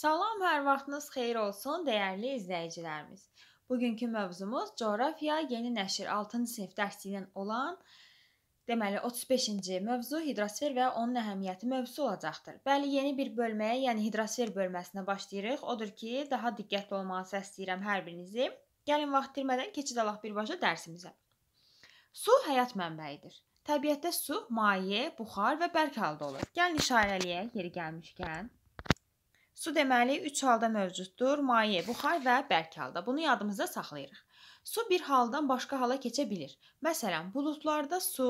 Salam, hər vaxtınız xeyir olsun, dəyərli izləyicilərimiz. Bugünkü mövzumuz coğrafiya yeni nəşr 6-cı sinif dərsindən olan Deməli 35-ci mövzu hidrosfer və onun əhəmiyyəti mövzusu olacaqdır. Bəli, yeni bir bölməyə, yəni hidrosfer bölməsinə başlayırıq. Odur ki, daha diqqətli olmanızı istəyirəm hər birinizi. Gəlin vaxt itirmədən keçid alaq birbaşa dərsimizə. Su həyat mənbəyidir. Təbiətdə su maye, buxar və bərk halda olur. Gəlin işarələyək yeri gəlmişkən. Su deməli 3 halda mövcuddur: maye, buxar və bərk halda. Bunu yadımızda saxlayırıq. Su bir haldan başqa hala keçə bilir. Məsələn, buludlarda su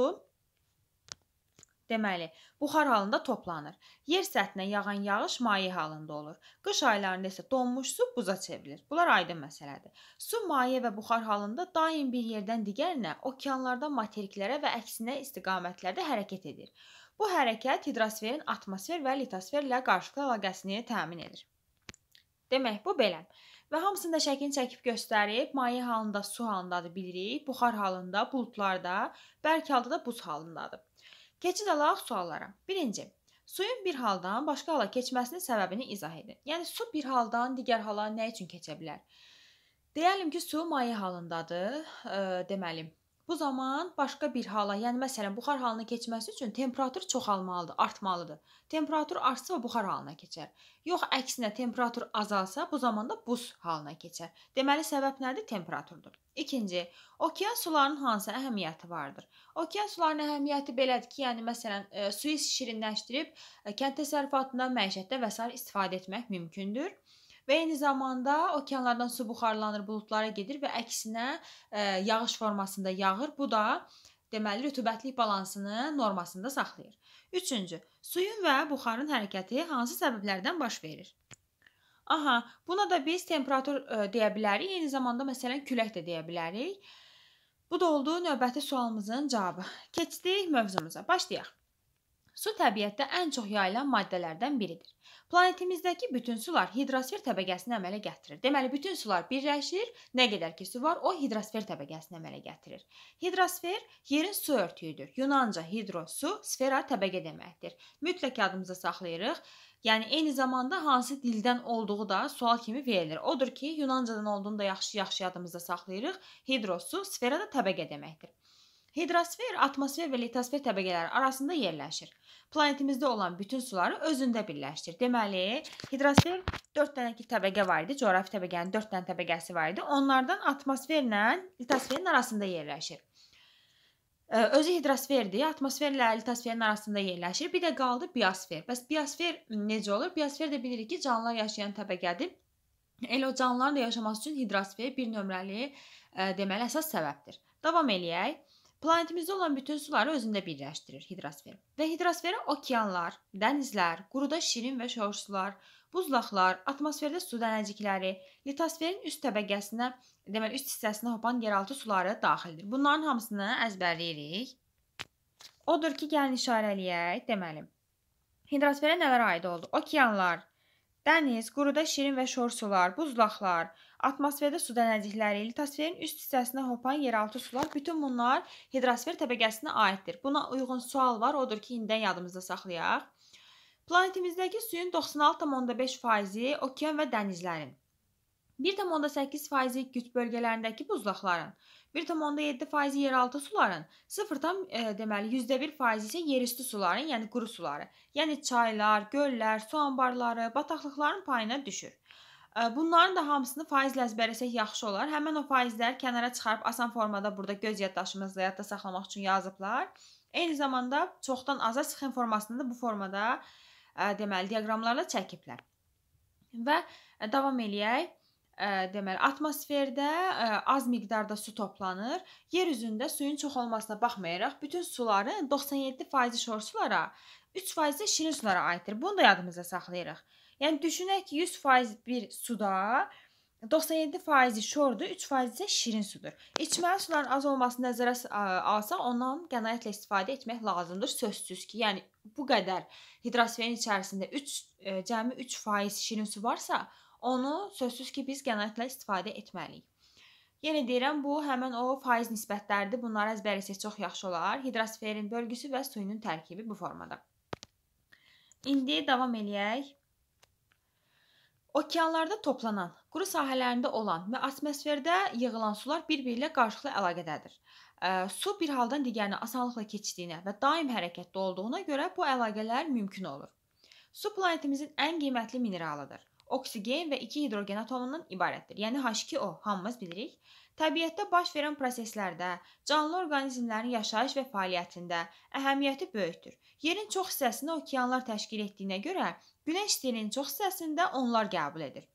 Deməli, buxar halında toplanır. Yer səthinə yağan yağış maye halında olur. Qış aylarında isə donmuş su buza çevrilir. Bunlar aydın məsələdir. Su maye və buxar halında daim bir yerdən digərinə, okeanlardan materiklərə və əksinə istiqamətlərdə hərəkət edir. Bu hərəkət hidrosferin atmosfer və litosferlə qarşılıqlı əlaqəsini təmin edir. Demək bu belə. Və hamısında şəklini çəkib göstərib, maye halında su halındadır bilirik, buxar halında, buludlarda, bərk halda da buz halındadır. Keçid alaq suallara. 1-ci. Suyun bir haldan başqa hala keçməsinin səbəbini izah edin. Yəni su bir haldan digər hala nə üçün keçə bilər? Deyəlim ki, su maye halındadır. E, deməli, Bu zaman başqa bir hala, yəni məsələn buxar halına keçməsi üçün temperatur çoxalmalıdır, artmalıdır. Temperatur artsa buxar halına keçər. Yox əksinə temperatur azalsa, bu zaman da buz halına keçər. Deməli səbəb nədir? Temperaturdur. İkinci, okean sularının hansı əhəmiyyəti vardır? Okean sularının əhəmiyyəti belədir ki, yəni məsələn e, suyu şirinləşdirib e, kənd təsərrüfatında, məişətdə və sair istifadə etmək mümkündür. Və eyni zamanda okeanlardan su buxarlanır, buludlara gedir və əksinə ə, e, yağış formasında yağır. Bu da deməli rütubətlik balansını normasında saxlayır. 3-cü. Suyun və buxarın hərəkəti hansı səbəblərdən baş verir? Aha, buna da biz temperatur ə, e, deyə bilərik, eyni zamanda məsələn külək də deyə bilərik. Bu da oldu növbəti sualımızın cavabı. Keçdik mövzumuza. Başlayaq. Su təbiətdə ən çox yayılan maddələrdən biridir. Planetimizdəki bütün sular hidrosfer təbəqəsini əmələ gətirir. Deməli, bütün sular birləşir, nə qədər ki su var, o hidrosfer təbəqəsini əmələ gətirir. Hidrosfer yerin su örtüyüdür. Yunanca hidro su, sfera təbəqə deməkdir. Mütləq yadımızda saxlayırıq. Yəni eyni zamanda hansı dildən olduğu da sual kimi verilir. Odur ki, Yunancadan olduğunu da yaxşı-yaxşı yadımızda saxlayırıq. Hidro su sfera da təbəqə deməkdir. Hidrosfer atmosfer və litosfer təbəqələri arasında yerləşir. Planetimizdə olan bütün suları özündə birləşdirir. Deməli, hidrosfer 4 dənə ki təbəqə var idi. Coğrafi təbəqənin 4 dənə təbəqəsi var idi. Onlardan atmosferlə litosferin arasında yerləşir. Özü hidrosferdir. Atmosferlə litosferin arasında yerləşir. Bir də qaldı biosfer. Bəs biosfer necə olur? Biosfer də bilirik ki, canlılar yaşayan təbəqədir. Elə o canlıların da yaşaması üçün hidrosfer bir nömrəli, deməli əsas səbəbdir. Davam eləyək. Planetimizdə olan bütün suları özündə birləşdirir hidrosfer. Və hidrosferə okeanlar, dənizlər, quruda şirin və şor sular, buzlaqlar, atmosferdə su dənəcikləri, litosferin üst təbəqəsinə, deməli üst hissəsinə hopan yeraltı suları daxildir. Bunların hamısını əzbərləyirik. Odur ki, gəlin işarələyək, deməli. Hidrosferə nələr aid oldu? Okeanlar, Dəniz, quruda şirin və şor sular, buzlaqlar, atmosferdə su dənəcikləri, litosferin üst hissəsinə hopan yeraltı sular, bütün bunlar hidrosfer təbəqəsinə aiddir. Buna uyğun sual var, odur ki, indidən yadımızda saxlayaq. Planetimizdəki suyun 96.5%-i okean və dənizlərin, 1.8%-i qütb bölgələrindəki buzlaqların, 1.7 faizi yeraltı suların, 0, e, deməli %1 faizi isə yerüstü suların, yəni quru suları, yəni çaylar, göllər, su anbarları, bataqlıqların payına düşür. E, bunların da hamısını faizlə əzbərləsək yaxşı olar. Həmin o faizləri kənara çıxarıb asan formada burada göz yaddaşımızda yadda saxlamaq üçün yazıblar. Eyni zamanda çoxdan aza çıxın formasını da bu formada e, deməli diaqramlarla çəkiblər. Və e, davam eləyək deməli atmosferdə e, az miqdarda su toplanır. Yer üzündə suyun çox olmasına baxmayaraq bütün suların 97% şor sulara, 3% şirin sulara aiddir. Bunu da yadımızda saxlayırıq. Yəni düşünək ki, 100% bir suda 97% şordur, 3% isə şirin sudur. İçməli suların az olmasını nəzərə e, alsaq, ondan qənaətlə istifadə etmək lazımdır, sözsüz ki. Yəni bu qədər hidrosferin içərisində 3 e, cəmi 3% şirin su varsa, Onu sözsüz ki, biz qənaətlə istifadə etməliyik. Yenə yəni deyirəm, bu həmin o faiz nisbətləridir. Bunları əzbər etsək çox yaxşı olar. Hidrosferin bölgüsü və suyunun tərkibi bu formada. İndi davam eləyək. Okeanlarda toplanan, quru sahələrində olan və atmosferdə yığılan sular bir-biri ilə qarşılıqlı əlaqədədir. E, su bir haldan digərinə asanlıqla keçdiyinə və daim hərəkətdə olduğuna görə bu əlaqələr mümkün olur. Su planetimizin ən qiymətli mineralıdır oksigen və 2 hidrogen atomundan ibarətdir. Yəni H2O hamımız bilirik. Təbiətdə baş verən proseslərdə, canlı orqanizmlərin yaşayış və fəaliyyətində əhəmiyyəti böyükdür. Yerin çox hissəsini okeanlar təşkil etdiyinə görə, günəş stilinin çox hissəsində onlar qəbul edir.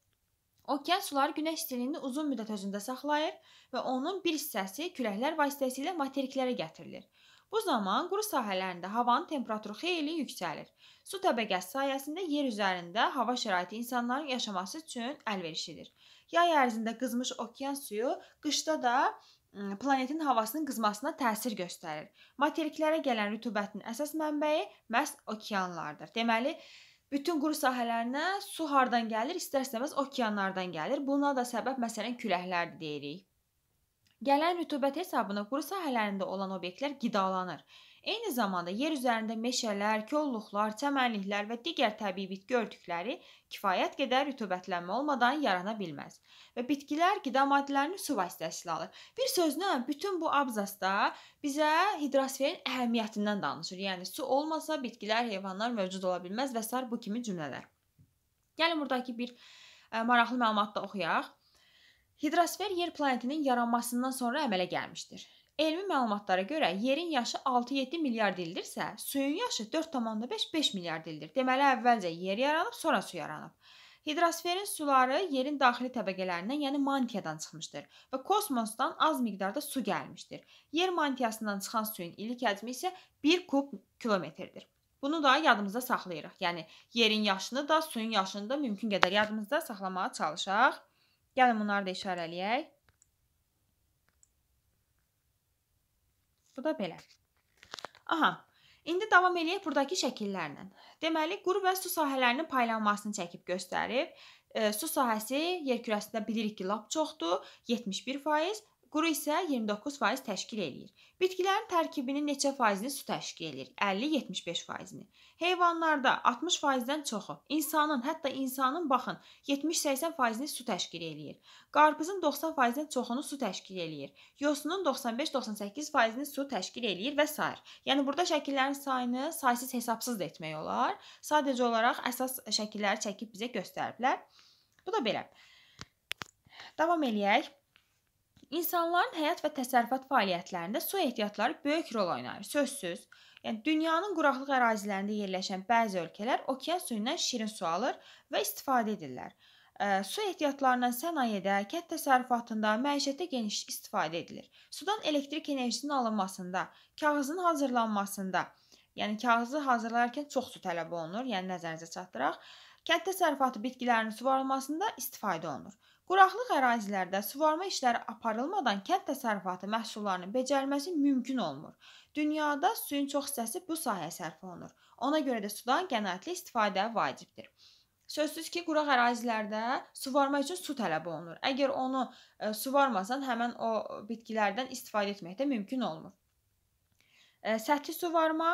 Okean suları günəş stilini uzun müddət özündə saxlayır və onun bir hissəsi küləklər vasitəsilə materiklərə gətirilir. Bu zaman quru sahələrində havanın temperaturu xeyli yüksəlir. Su təbəqəsi sayəsində yer üzərində hava şəraiti insanların yaşaması üçün əlverişlidir. Yay ərzində qızmış okean suyu qışda da planetin havasının qızmasına təsir göstərir. Materiklərə gələn rütubətin əsas mənbəyi məhz okeanlardır. Deməli, bütün quru sahələrinə su hardan gəlir? İstər-istəməz okeanlardan gəlir. Buna da səbəb məsələn küləklərdir deyirik. Gələn rütubət hesabına quru sahələrində olan obyektlər qidalanır. Eyni zamanda yer üzərində meşələr, kolluqlar, çəmənliklər və digər təbii bitki örtükləri kifayət qədər rütubətlənmə olmadan yarana bilməz və bitkilər qida maddələrini su vasitəsilə alır. Bir sözlə, bütün bu abzasda bizə hidrosferin əhəmiyyətindən danışır. Yəni su olmasa bitkilər, heyvanlar mövcud ola bilməz və sair bu kimi cümlələr. Gəlin burdakı bir e, maraqlı məlumat da oxuyaq. Hidrosfer yer planetinin yaranmasından sonra əmələ gəlmişdir. Elmi məlumatlara görə yerin yaşı 6-7 milyard ildirsə, suyun yaşı 4.5-5 milyard ildir. Deməli, əvvəlcə yer yaranıb, sonra su yaranıb. Hidrosferin suları yerin daxili təbəqələrindən, yəni mantiyadan çıxmışdır və kosmosdan az miqdarda su gəlmişdir. Yer mantiyasından çıxan suyun illik həcmi isə 1 kub kilometrdir. Bunu da yadımızda saxlayırıq. Yəni yerin yaşını da, suyun yaşını da mümkün qədər yadımızda saxlamağa çalışaq. Gəlin bunları da işarələyək. Bu da belə. Aha, İndi davam eləyək burdakı şəkillərlə. Deməli, quru və su sahələrinin paylanmasını çəkib göstərib. E, su sahəsi yer kürəsində bilirik ki, lap çoxdur, 71%, Quru isə 29% təşkil eləyir. Bitkilərin tərkibinin neçə faizini su təşkil eləyir? 50-75 faizini. Heyvanlarda 60%-dən çoxu, insanın, hətta insanın baxın, 70-80 faizini su təşkil eləyir. Qarpızın 90%-dən çoxunu su təşkil eləyir. Yosunun 95-98 faizini su təşkil eləyir və s. Yəni burada şəkillərin sayını saysız hesabsız da etmək olar. Sadəcə olaraq əsas şəkilləri çəkib bizə göstəriblər. Bu da belə. Davam eləyək. İnsanların həyat və təsərrüfat fəaliyyətlərində su ehtiyatları böyük rol oynayır. Sözsüz, yəni dünyanın quraqlıq ərazilərində yerləşən bəzi ölkələr okean suyundan şirin su alır və istifadə edirlər. E, su ehtiyatlarından sənayedə, kənd təsərrüfatında, məişətdə geniş istifadə edilir. Sudan elektrik enerjisinin alınmasında, kağızın hazırlanmasında, yəni kağızı hazırlarkən çox su tələb olunur, yəni nəzərinizə çatdıraq, kənd təsərrüfatı bitkilərinin suvarılmasında istifadə olunur. Quraqlıq ərazilərdə suvarma işləri aparılmadan kənd təsərrüfatı məhsullarının becərilməsi mümkün olmur. Dünyada suyun çox hissəsi bu sahəyə sərf olunur. Ona görə də sudan qənaətli istifadə vacibdir. Sözsüz ki, quraq ərazilərdə suvarma üçün su tələb olunur. Əgər onu e, suvarmasan, həmin o bitkilərdən istifadə etmək də mümkün olmur. E, səthi suvarma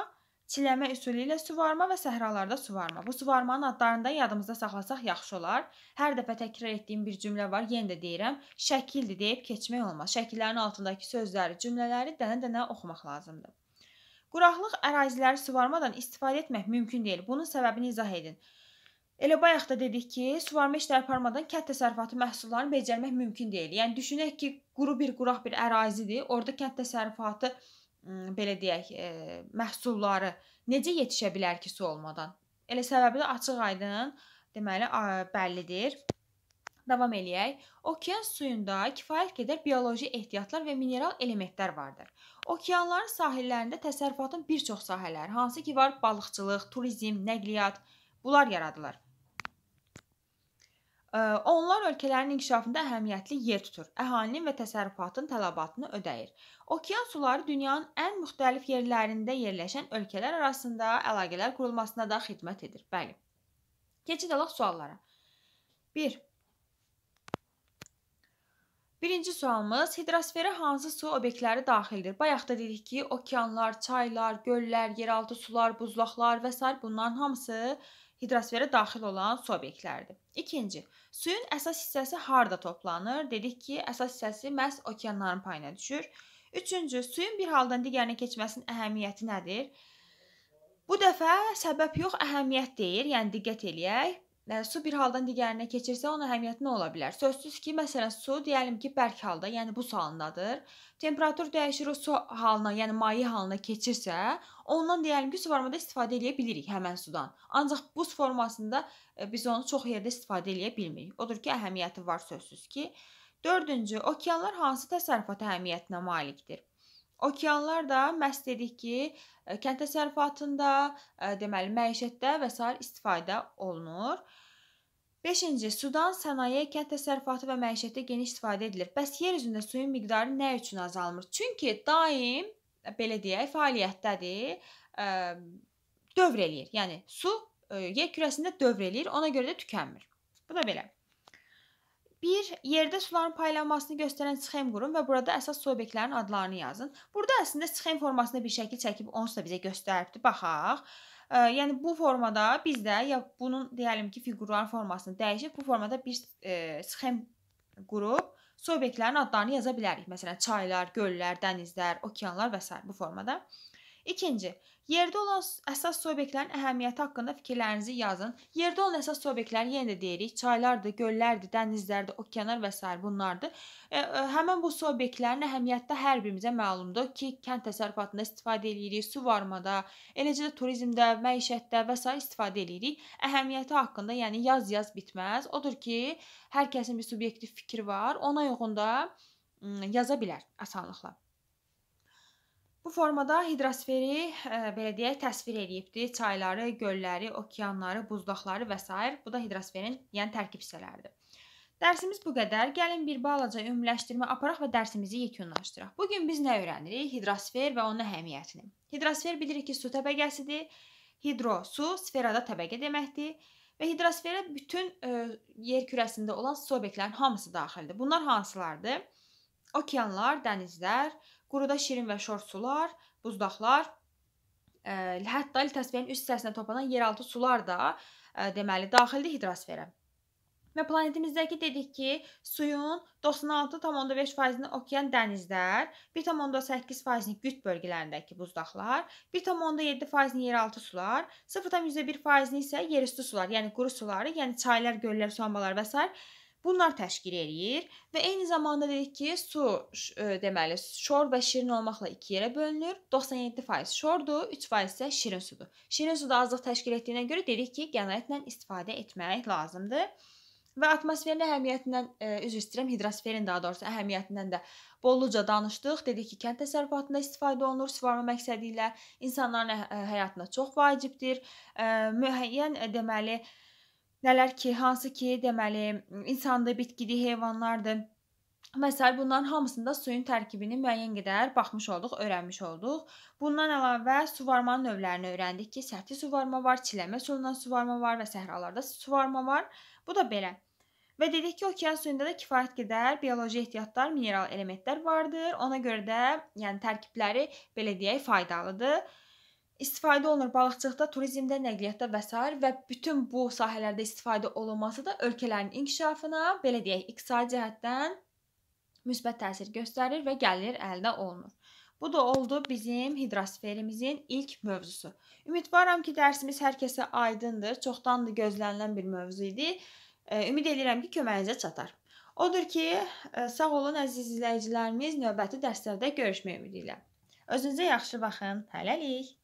çiləmə üsulu ilə suvarma və səhralarda suvarma. Bu suvarmanın adlarını da yadımızda saxlasaq yaxşı olar. Hər dəfə təkrar etdiyim bir cümlə var, yenə də deyirəm, şəkildir deyib keçmək olmaz. Şəkillərin altındakı sözləri, cümlələri dənə-dənə oxumaq lazımdır. Quraqlıq əraziləri suvarmadan istifadə etmək mümkün deyil. Bunun səbəbini izah edin. Elə bayaq da dedik ki, suvarma işləri aparmadan kənd təsərrüfatı məhsullarını becərmək mümkün deyil. Yəni düşünək ki, quru bir quraq bir ərazidir. Orda kənd təsərrüfatı belə deyək, e, məhsulları necə yetişə bilər ki, su olmadan? Elə səbəbi də açıq-aydın, deməli, bəllidir. Davam eləyək. Okean suyunda kifayət qədər bioloji ehtiyatlar və mineral elementlər vardır. Okeanların sahillərində təsərrüfatın bir çox sahələri, hansı ki, var balıqçılıq, turizm, nəqliyyat, bunlar yaradılır. Onlar ölkələrin inkişafında əhəmiyyətli yer tutur. Əhalinin və təsərrüfatın tələbatını ödəyir. Okean suları dünyanın ən müxtəlif yerlərində yerləşən ölkələr arasında əlaqələr qurulmasına da xidmət edir. Bəli. Keçid alaq suallara. 1. Birinci sualımız hidrosferə hansı su obyektləri daxildir? Bayaq da dedik ki, okeanlar, çaylar, göllər, yeraltı sular, buzlaqlar və sair bunların hamısı hidrosferə daxil olan su obyektləridir. İkinci, suyun əsas hissəsi harda toplanır? Dedik ki, əsas hissəsi məhz okeanların payına düşür. Üçüncü, suyun bir haldan digərinə keçməsinin əhəmiyyəti nədir? Bu dəfə səbəb yox, əhəmiyyət deyir, yəni diqqət eləyək su bir haldan digərinə keçirsə, onun əhəmiyyəti nə ola bilər? Sözsüz ki, məsələn, su deyəlim ki, bərk halda, yəni buz halındadır. Temperatur dəyişir, o su halına, yəni maye halına keçirsə, ondan deyəlim ki, suvarmada istifadə edə bilirik həmin sudan. Ancaq buz formasında e, biz onu çox yerdə istifadə edə bilmirik. Odur ki, əhəmiyyəti var sözsüz ki. 4-cü, okeanlar hansı təsərrüfat əhəmiyyətinə malikdir? Okeanlar da məhz dedik ki, e, kənd təsərrüfatında, e, deməli məişətdə və sair istifadə olunur. 5-ci sudan sənaye, kənd təsərrüfatı və məişətdə geniş istifadə edilir. Bəs yer üzündə suyun miqdarı nə üçün azalmır? Çünki daim e, belə deyək, fəaliyyətdədir, dövr eləyir. Yəni su yer kürəsində dövr eləyir, ona görə də tükənmir. Bu da belə. Bir, yerdə suların paylanmasını göstərən sxem qurun və burada əsas subyektlərin adlarını yazın. Burada əslində sxem formasında bir şəkil çəkib onsuz da bizə göstərdi. Baxaq. E, yəni bu formada biz də ya bunun deyəlim ki, fiqurlar formasını dəyişib bu formada bir e, sxem qurub subyektlərin adlarını yaza bilərik. Məsələn, çaylar, göllər, dənizlər, okeanlar və s. bu formada. İkinci, yerdə olan əsas soybeqlərin əhəmiyyəti haqqında fikirlərinizi yazın. Yerdə olan əsas soybeqlər yenə də deyirik, çaylardır, göllərdir, dənizlərdir, okeanlar və s. bunlardır. E, e, həmin bu soybeqlərin əhəmiyyəti hər birimizə məlumdur ki, kənd təsərrüfatında istifadə eləyirik, suvarmada, eləcə də turizmdə, məişətdə və s. istifadə eləyirik. Əhəmiyyəti haqqında, yəni yaz-yaz bitməz. Odur ki, hər kəsin bir subyektiv fikri var. Ona uyğun da yaza bilər asanlıqla. Bu formada hidrosferi ə, e, belə deyək təsvir eləyibdi. Çayları, gölləri, okeanları, buzlaqları və s. Bu da hidrosferin, yəni tərkib hissələridir. Dərsimiz bu qədər. Gəlin bir balaca ümumiləşdirmə aparaq və dərsimizi yekunlaşdıraq. Bu gün biz nə öyrənirik? Hidrosfer və onun əhəmiyyətini. Hidrosfer bilirik ki, su təbəqəsidir. Hidro su, sferada təbəqə deməkdir. Və hidrosferə bütün ə, e, yer kürəsində olan su obyektlərinin hamısı daxildir. Bunlar hansılardır? Okeanlar, dənizlər, Quruda şirin və şor sular, buzdaqlar, ə, e, hətta litosferin üst hissəsinə toplanan yeraltı sular da ə, e, deməli daxildir hidrosferə. Və planetimizdəki dedik ki, suyun 96.5%-ni okean dənizlər, 1.8%-ni qüt bölgələrindəki buzdaqlar, 1.7%-ni yeraltı sular, 0.1%-ni isə yerüstü sular, yəni quru suları, yəni çaylar, göllər, su anbalar və s. Bunlar təşkil eləyir və eyni zamanda dedik ki, su e, deməli şor və şirin olmaqla 2 yerə bölünür. 97% şordur, 3% isə şirin sudur. Şirin suda azlıq təşkil etdiyinə görə dedik ki, qənaətlə istifadə etmək lazımdır. Və atmosferin əhəmiyyətindən, e, üzr istəyirəm, hidrosferin daha doğrusu əhəmiyyətindən də bolluca danışdıq. Dedik ki, kənd təsərrüfatında istifadə olunur suvarma məqsədi ilə insanların e, həyatına çox vacibdir. E, müəyyən e, deməli, e, Nələr ki, hansı ki, deməli, insandır, bitkidir, heyvanlardır. Məsəl bunların hamısında suyun tərkibini müəyyən qədər baxmış olduq, öyrənmiş olduq. Bundan əlavə suvarmanın növlərini öyrəndik ki, səthi suvarma var, çiləmə sulunan suvarma var və səhralarda suvarma var. Bu da belə. Və dedik ki, okean suyunda da kifayət qədər bioloji ehtiyatlar, mineral elementlər vardır. Ona görə də, yəni tərkibləri belə deyək, faydalıdır istifadə olunur balıqçılıqda, turizmdə, nəqliyyatda və s. və bütün bu sahələrdə istifadə olunması da ölkələrin inkişafına, belə deyək, iqtisadi cəhətdən müsbət təsir göstərir və gəlir əldə olunur. Bu da oldu bizim hidrosferimizin ilk mövzusu. Ümidvaram ki, dərsimiz hər kəsə aydındır. Çoxdandır gözlənilən bir mövzu idi. Ümid edirəm ki, köməyinizə çatar. Odur ki, sağ olun əziz izləyicilərimiz. Növbəti dərslərdə görüşmək ümidi ilə. Özünüzə yaxşı baxın. Hələlik.